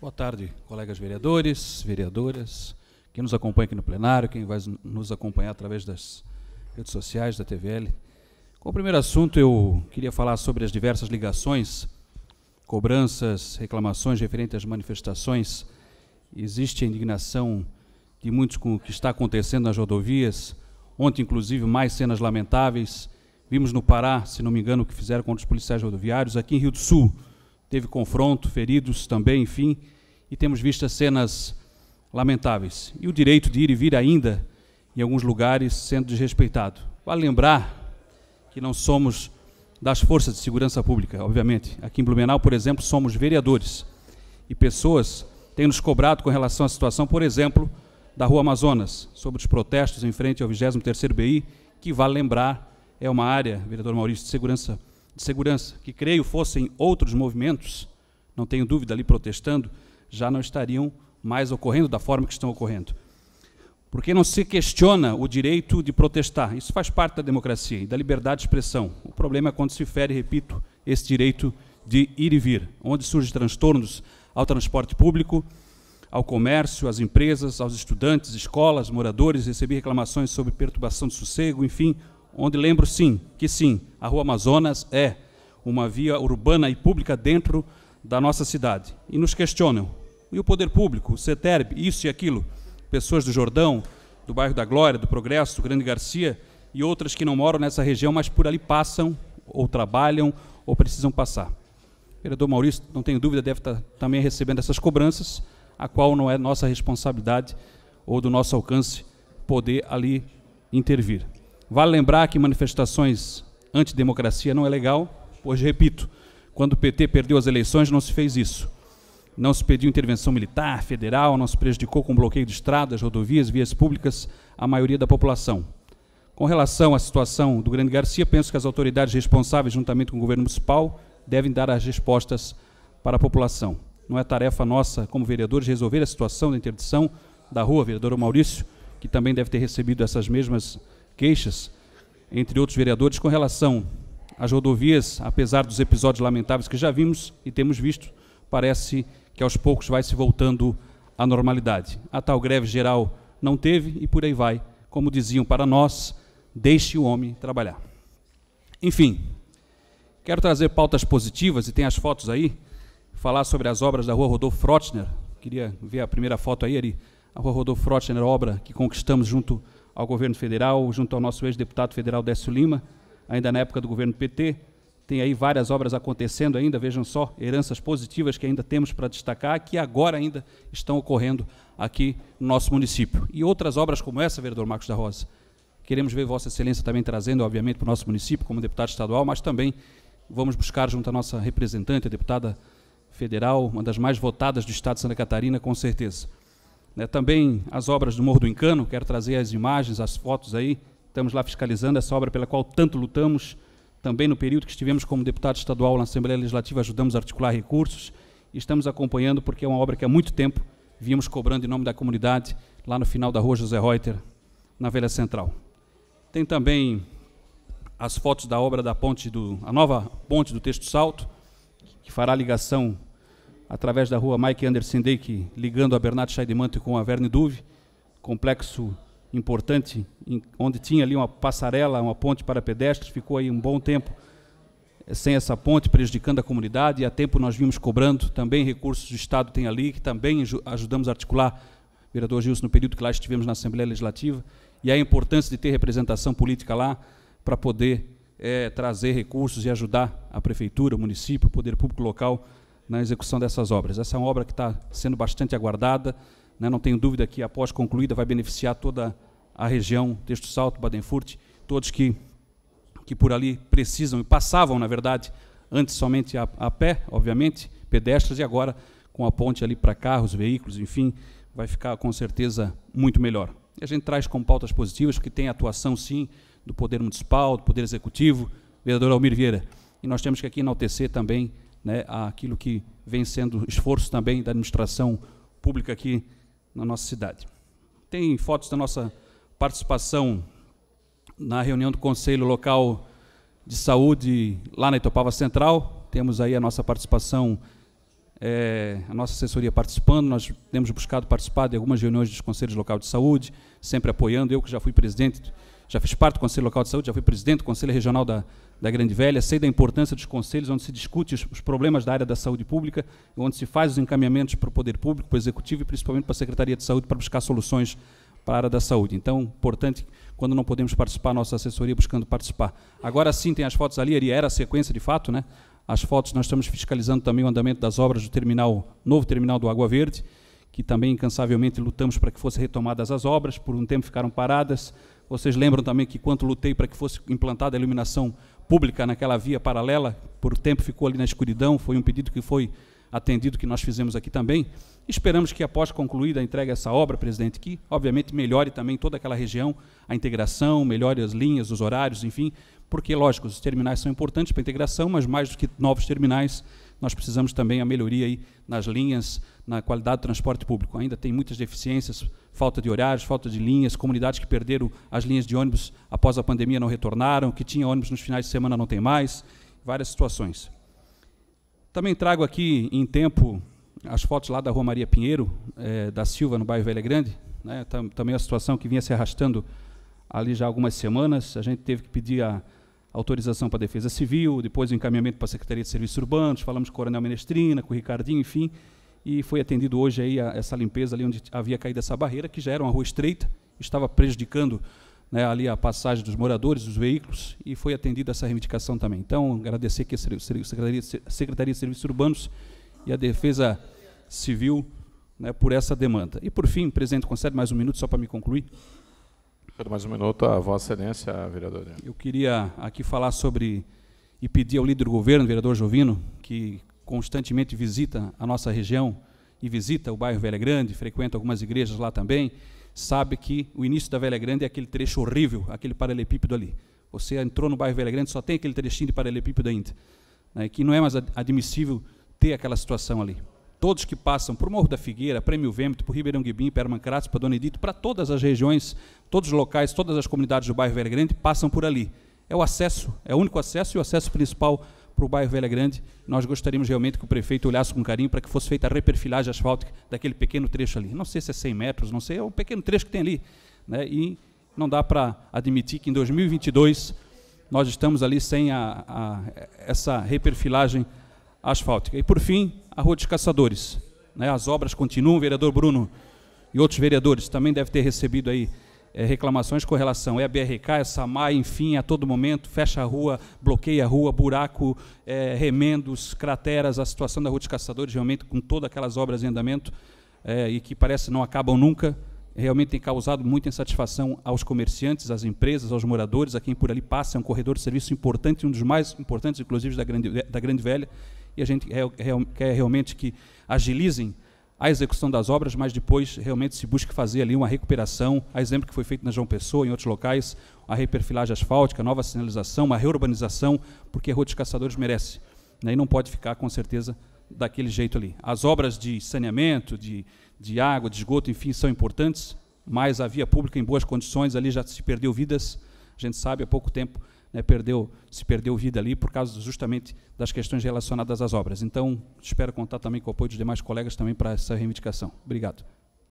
Boa tarde, colegas vereadores, vereadoras, quem nos acompanha aqui no plenário, quem vai nos acompanhar através das redes sociais da TVL. Com o primeiro assunto, eu queria falar sobre as diversas ligações, cobranças, reclamações referentes às manifestações. Existe a indignação de muitos com o que está acontecendo nas rodovias. Ontem, inclusive, mais cenas lamentáveis. Vimos no Pará, se não me engano, o que fizeram contra os policiais rodoviários. Aqui em Rio do Sul, teve confronto, feridos também, enfim, e temos visto cenas lamentáveis. E o direito de ir e vir ainda, em alguns lugares, sendo desrespeitado. Vale lembrar que não somos das forças de segurança pública, obviamente. Aqui em Blumenau, por exemplo, somos vereadores. E pessoas têm nos cobrado com relação à situação, por exemplo, da Rua Amazonas, sobre os protestos em frente ao 23º BI, que vale lembrar, é uma área, vereador Maurício, de segurança de segurança, que creio fossem outros movimentos, não tenho dúvida, ali protestando, já não estariam mais ocorrendo da forma que estão ocorrendo. Porque não se questiona o direito de protestar. Isso faz parte da democracia e da liberdade de expressão. O problema é quando se fere, repito, esse direito de ir e vir, onde surgem transtornos ao transporte público, ao comércio, às empresas, aos estudantes, escolas, moradores. Recebi reclamações sobre perturbação de sossego, enfim, onde lembro sim que sim, a Rua Amazonas é uma via urbana e pública dentro da nossa cidade. E nos questionam. E o poder público, o CETERB, isso e aquilo, pessoas do Jordão, do bairro da Glória, do Progresso, do Grande Garcia e outras que não moram nessa região, mas por ali passam, ou trabalham, ou precisam passar. O vereador Maurício, não tenho dúvida, deve estar tá, também recebendo essas cobranças, a qual não é nossa responsabilidade ou do nosso alcance poder ali intervir. Vale lembrar que manifestações antidemocracia não é legal, pois, repito, quando o PT perdeu as eleições não se fez isso. Não se pediu intervenção militar, federal, não se prejudicou com bloqueio de estradas, rodovias, vias públicas a maioria da população. Com relação à situação do Grande Garcia, penso que as autoridades responsáveis, juntamente com o governo municipal, devem dar as respostas para a população. Não é tarefa nossa, como vereadores, resolver a situação da interdição da rua, vereador Maurício, que também deve ter recebido essas mesmas queixas, entre outros vereadores, com relação às rodovias, apesar dos episódios lamentáveis que já vimos e temos visto, parece que aos poucos vai se voltando à normalidade. A tal greve geral não teve e por aí vai. Como diziam para nós, deixe o homem trabalhar. Enfim, quero trazer pautas positivas e tem as fotos aí, falar sobre as obras da Rua Rodolfo Frotner. Queria ver a primeira foto aí, ali. A Rua Rodolfo Frotner, obra que conquistamos junto ao governo federal, junto ao nosso ex-deputado federal Décio Lima, ainda na época do governo PT. Tem aí várias obras acontecendo ainda, vejam só, heranças positivas que ainda temos para destacar, que agora ainda estão ocorrendo aqui no nosso município. E outras obras como essa, vereador Marcos da Rosa. Queremos ver Vossa Excelência também trazendo, obviamente, para o nosso município, como deputado estadual, mas também vamos buscar, junto à nossa representante, a deputada federal, uma das mais votadas do Estado de Santa Catarina, com certeza, né, também as obras do Morro do Encano, quero trazer as imagens, as fotos aí. Estamos lá fiscalizando essa obra pela qual tanto lutamos. Também no período que estivemos como deputado estadual na Assembleia Legislativa, ajudamos a articular recursos. E estamos acompanhando porque é uma obra que há muito tempo vínhamos cobrando em nome da comunidade, lá no final da rua José Reuter, na Velha Central. Tem também as fotos da obra da ponte do, a nova ponte do Texto Salto, que fará ligação através da rua Mike Anderson Dake, ligando a Bernardo Scheidemanto com a Verne Duve, complexo importante, em, onde tinha ali uma passarela, uma ponte para pedestres, ficou aí um bom tempo eh, sem essa ponte, prejudicando a comunidade, e há tempo nós vimos cobrando também recursos do Estado tem ali, que também ajudamos a articular, vereador Gilson, no período que lá estivemos na Assembleia Legislativa, e a importância de ter representação política lá para poder é, trazer recursos e ajudar a prefeitura, o município, o poder público local na execução dessas obras. Essa é uma obra que está sendo bastante aguardada, né? não tenho dúvida que, após concluída, vai beneficiar toda a região, Texto Salto, baden todos que, que por ali precisam e passavam, na verdade, antes somente a, a pé, obviamente, pedestres, e agora com a ponte ali para carros, veículos, enfim, vai ficar com certeza muito melhor. E a gente traz com pautas positivas, que tem atuação, sim, do Poder Municipal, do Poder Executivo, vereador Almir Vieira. E nós temos que aqui enaltecer também né, àquilo que vem sendo esforço também da administração pública aqui na nossa cidade. Tem fotos da nossa participação na reunião do Conselho Local de Saúde lá na Itopava Central. Temos aí a nossa participação, é, a nossa assessoria participando. Nós temos buscado participar de algumas reuniões dos Conselhos Local de Saúde, sempre apoiando. Eu que já fui presidente já fiz parte do Conselho Local de Saúde, já fui presidente do Conselho Regional da, da Grande Velha, sei da importância dos conselhos onde se discute os, os problemas da área da saúde pública, onde se faz os encaminhamentos para o poder público, para o executivo e principalmente para a Secretaria de Saúde para buscar soluções para a área da saúde. Então, importante quando não podemos participar, nossa assessoria buscando participar. Agora sim, tem as fotos ali, era a sequência de fato, né? As fotos, nós estamos fiscalizando também o andamento das obras do terminal, novo terminal do Água Verde, que também incansavelmente lutamos para que fossem retomadas as obras, por um tempo ficaram paradas, vocês lembram também que quanto lutei para que fosse implantada a iluminação pública naquela via paralela, por tempo ficou ali na escuridão, foi um pedido que foi atendido que nós fizemos aqui também. Esperamos que após concluída a entrega dessa obra, presidente, que obviamente melhore também toda aquela região, a integração, melhore as linhas, os horários, enfim, porque lógico, os terminais são importantes para a integração, mas mais do que novos terminais, nós precisamos também a melhoria aí nas linhas, na qualidade do transporte público. Ainda tem muitas deficiências, falta de horários, falta de linhas, comunidades que perderam as linhas de ônibus após a pandemia não retornaram, que tinha ônibus nos finais de semana não tem mais, várias situações. Também trago aqui em tempo as fotos lá da Rua Maria Pinheiro, é, da Silva, no bairro Velha Grande. Né, tam, também a situação que vinha se arrastando ali já algumas semanas. A gente teve que pedir a, autorização para a Defesa Civil, depois o encaminhamento para a Secretaria de Serviços Urbanos, falamos com o Coronel Menestrina, com o Ricardinho, enfim, e foi atendido hoje aí a, essa limpeza ali onde havia caído essa barreira, que já era uma rua estreita, estava prejudicando né, ali a passagem dos moradores, dos veículos, e foi atendida essa reivindicação também. Então, agradecer aqui a Secretaria, Secretaria de Serviços Urbanos e a Defesa Civil né, por essa demanda. E, por fim, presidente, concede mais um minuto só para me concluir. Quero mais um minuto a Vossa Excelência, a vereadora. Eu queria aqui falar sobre e pedir ao líder do governo, vereador Jovino, que constantemente visita a nossa região e visita o bairro Velha Grande, frequenta algumas igrejas lá também, sabe que o início da Velha Grande é aquele trecho horrível, aquele paralelepípedo ali. Você entrou no bairro Velha Grande, só tem aquele trechinho de paralelepípedo ainda, né, que não é mais admissível ter aquela situação ali todos que passam por Morro da Figueira, Prêmio Vêmito, por Ribeirão Guibim, para para Dona Edito, para todas as regiões, todos os locais, todas as comunidades do bairro Velha Grande passam por ali. É o acesso, é o único acesso e o acesso principal para o bairro Velha Grande. Nós gostaríamos realmente que o prefeito olhasse com carinho para que fosse feita a reperfilagem asfáltica daquele pequeno trecho ali. Não sei se é 100 metros, não sei, é um pequeno trecho que tem ali. Né? E não dá para admitir que em 2022 nós estamos ali sem a, a, essa reperfilagem asfáltica. E por fim, a Rua dos Caçadores. Né? As obras continuam, o vereador Bruno e outros vereadores também deve ter recebido aí é, reclamações com relação é a BRK, é a SAMAI, enfim, a todo momento, fecha a rua, bloqueia a rua, buraco, é, remendos, crateras, a situação da Rua dos Caçadores, realmente, com todas aquelas obras em andamento é, e que parece não acabam nunca, realmente tem causado muita insatisfação aos comerciantes, às empresas, aos moradores, a quem por ali passa, é um corredor de serviço importante, um dos mais importantes, inclusive, da Grande, da grande Velha, e a gente é, é, quer realmente que agilizem a execução das obras, mas depois realmente se busque fazer ali uma recuperação, a exemplo que foi feito na João Pessoa, em outros locais, a reperfilagem asfáltica, nova sinalização, uma reurbanização, porque a Rua dos Caçadores merece. Né, e não pode ficar, com certeza, daquele jeito ali. As obras de saneamento, de, de água, de esgoto, enfim, são importantes, mas a via pública em boas condições ali já se perdeu vidas, a gente sabe há pouco tempo né, perdeu, se perdeu vida ali por causa justamente das questões relacionadas às obras. Então, espero contar também com o apoio dos demais colegas também para essa reivindicação. Obrigado.